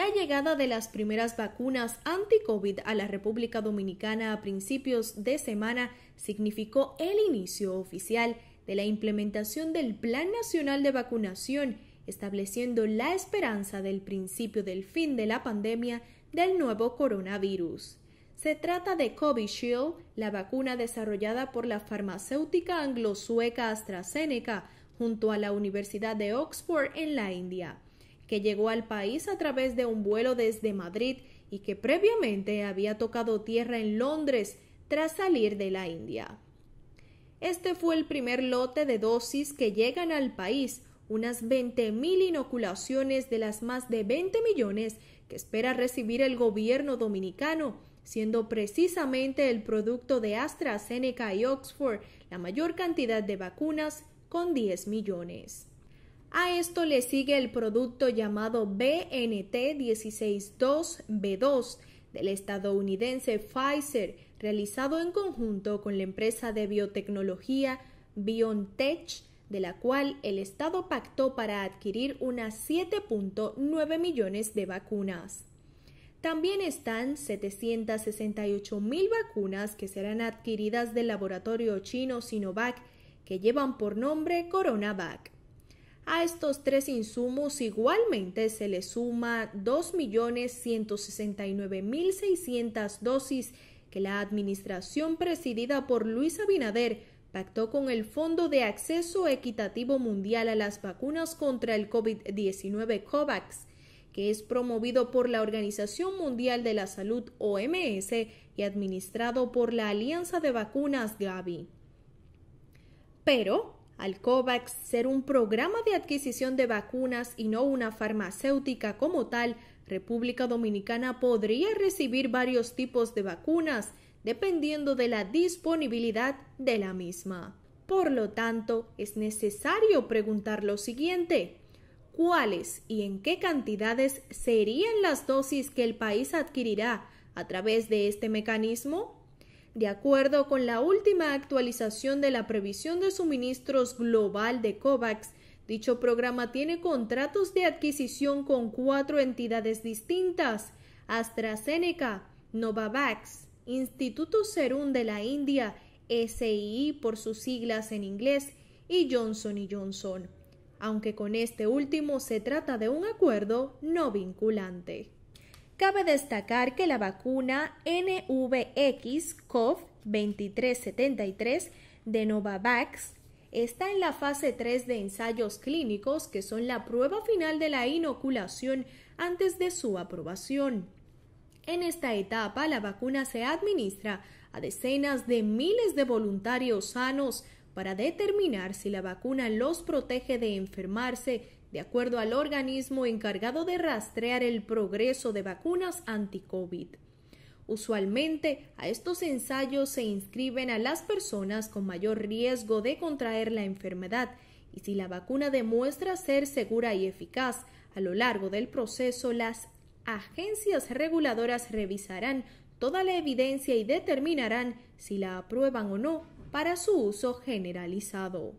La llegada de las primeras vacunas anti-COVID a la República Dominicana a principios de semana significó el inicio oficial de la implementación del Plan Nacional de Vacunación, estableciendo la esperanza del principio del fin de la pandemia del nuevo coronavirus. Se trata de Covishield, la vacuna desarrollada por la farmacéutica anglo-sueca AstraZeneca junto a la Universidad de Oxford en la India que llegó al país a través de un vuelo desde Madrid y que previamente había tocado tierra en Londres tras salir de la India. Este fue el primer lote de dosis que llegan al país, unas mil inoculaciones de las más de 20 millones que espera recibir el gobierno dominicano, siendo precisamente el producto de AstraZeneca y Oxford la mayor cantidad de vacunas con 10 millones. A esto le sigue el producto llamado BNT 162B2 del estadounidense Pfizer, realizado en conjunto con la empresa de biotecnología BioNTech, de la cual el Estado pactó para adquirir unas 7.9 millones de vacunas. También están 768 mil vacunas que serán adquiridas del laboratorio chino Sinovac, que llevan por nombre CoronaVac. A estos tres insumos igualmente se le suma 2.169.600 dosis que la administración presidida por Luis Abinader pactó con el Fondo de Acceso Equitativo Mundial a las Vacunas contra el COVID-19 COVAX, que es promovido por la Organización Mundial de la Salud OMS y administrado por la Alianza de Vacunas Gavi. Pero al COVAX ser un programa de adquisición de vacunas y no una farmacéutica como tal, República Dominicana podría recibir varios tipos de vacunas dependiendo de la disponibilidad de la misma. Por lo tanto, es necesario preguntar lo siguiente. ¿Cuáles y en qué cantidades serían las dosis que el país adquirirá a través de este mecanismo? De acuerdo con la última actualización de la previsión de suministros global de COVAX, dicho programa tiene contratos de adquisición con cuatro entidades distintas, AstraZeneca, Novavax, Instituto Serum de la India, SII por sus siglas en inglés, y Johnson Johnson, aunque con este último se trata de un acuerdo no vinculante. Cabe destacar que la vacuna NVX-CoV-2373 de Novavax está en la fase 3 de ensayos clínicos que son la prueba final de la inoculación antes de su aprobación. En esta etapa, la vacuna se administra a decenas de miles de voluntarios sanos para determinar si la vacuna los protege de enfermarse de acuerdo al organismo encargado de rastrear el progreso de vacunas anti-COVID. Usualmente a estos ensayos se inscriben a las personas con mayor riesgo de contraer la enfermedad y si la vacuna demuestra ser segura y eficaz a lo largo del proceso, las agencias reguladoras revisarán toda la evidencia y determinarán si la aprueban o no para su uso generalizado.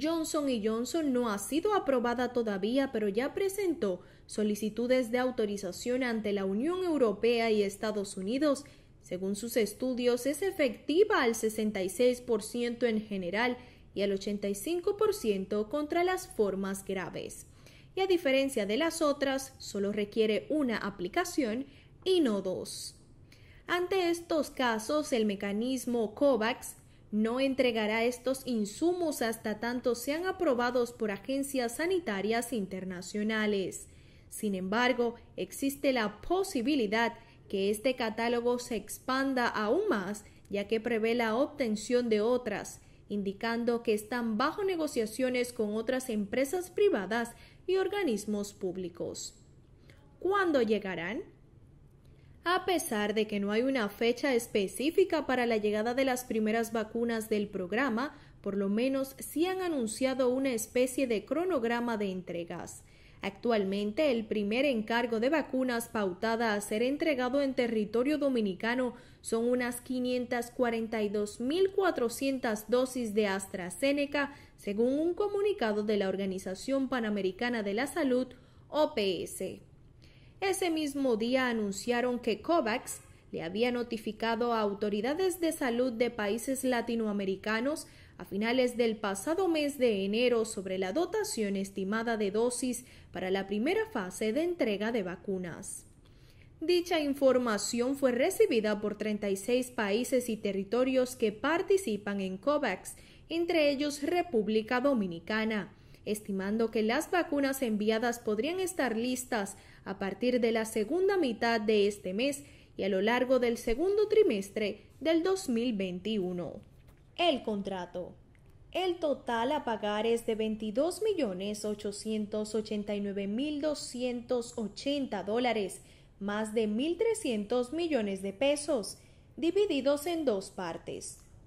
Johnson Johnson no ha sido aprobada todavía, pero ya presentó solicitudes de autorización ante la Unión Europea y Estados Unidos. Según sus estudios, es efectiva al 66% en general y al 85% contra las formas graves. Y a diferencia de las otras, solo requiere una aplicación y no dos. Ante estos casos, el mecanismo COVAX no entregará estos insumos hasta tanto sean aprobados por agencias sanitarias internacionales. Sin embargo, existe la posibilidad que este catálogo se expanda aún más, ya que prevé la obtención de otras, indicando que están bajo negociaciones con otras empresas privadas y organismos públicos. ¿Cuándo llegarán? A pesar de que no hay una fecha específica para la llegada de las primeras vacunas del programa, por lo menos sí han anunciado una especie de cronograma de entregas. Actualmente, el primer encargo de vacunas pautada a ser entregado en territorio dominicano son unas 542.400 dosis de AstraZeneca, según un comunicado de la Organización Panamericana de la Salud, OPS. Ese mismo día anunciaron que COVAX le había notificado a autoridades de salud de países latinoamericanos a finales del pasado mes de enero sobre la dotación estimada de dosis para la primera fase de entrega de vacunas. Dicha información fue recibida por 36 países y territorios que participan en COVAX, entre ellos República Dominicana, estimando que las vacunas enviadas podrían estar listas a partir de la segunda mitad de este mes y a lo largo del segundo trimestre del 2021. El contrato. El total a pagar es de 22.889.280 dólares, más de 1.300 millones de pesos, divididos en dos partes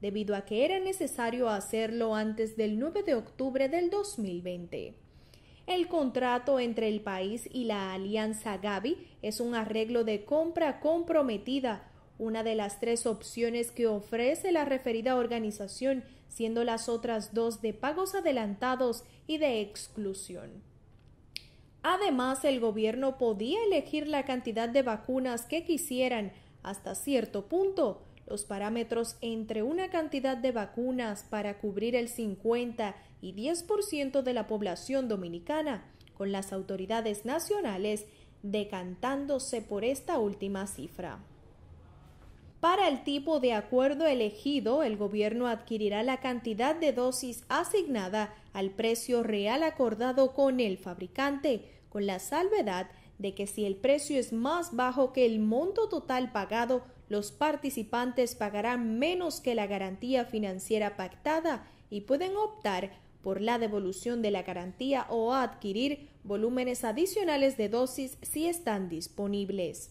debido a que era necesario hacerlo antes del 9 de octubre del 2020. El contrato entre el país y la alianza Gavi es un arreglo de compra comprometida, una de las tres opciones que ofrece la referida organización, siendo las otras dos de pagos adelantados y de exclusión. Además, el gobierno podía elegir la cantidad de vacunas que quisieran hasta cierto punto, los parámetros entre una cantidad de vacunas para cubrir el 50 y 10% de la población dominicana, con las autoridades nacionales decantándose por esta última cifra. Para el tipo de acuerdo elegido, el gobierno adquirirá la cantidad de dosis asignada al precio real acordado con el fabricante, con la salvedad de que si el precio es más bajo que el monto total pagado los participantes pagarán menos que la garantía financiera pactada y pueden optar por la devolución de la garantía o adquirir volúmenes adicionales de dosis si están disponibles.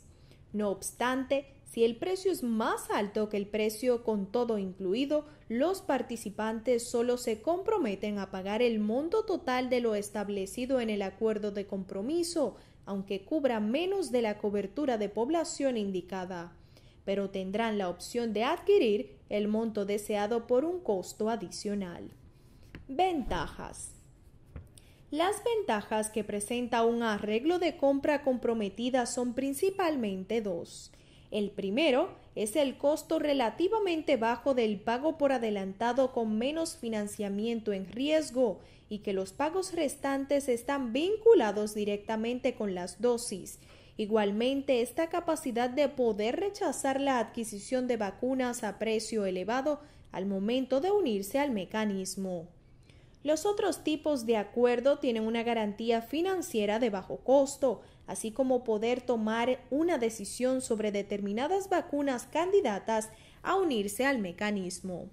No obstante, si el precio es más alto que el precio con todo incluido, los participantes solo se comprometen a pagar el monto total de lo establecido en el acuerdo de compromiso, aunque cubra menos de la cobertura de población indicada pero tendrán la opción de adquirir el monto deseado por un costo adicional. Ventajas. Las ventajas que presenta un arreglo de compra comprometida son principalmente dos. El primero es el costo relativamente bajo del pago por adelantado con menos financiamiento en riesgo y que los pagos restantes están vinculados directamente con las dosis Igualmente, esta capacidad de poder rechazar la adquisición de vacunas a precio elevado al momento de unirse al mecanismo. Los otros tipos de acuerdo tienen una garantía financiera de bajo costo, así como poder tomar una decisión sobre determinadas vacunas candidatas a unirse al mecanismo.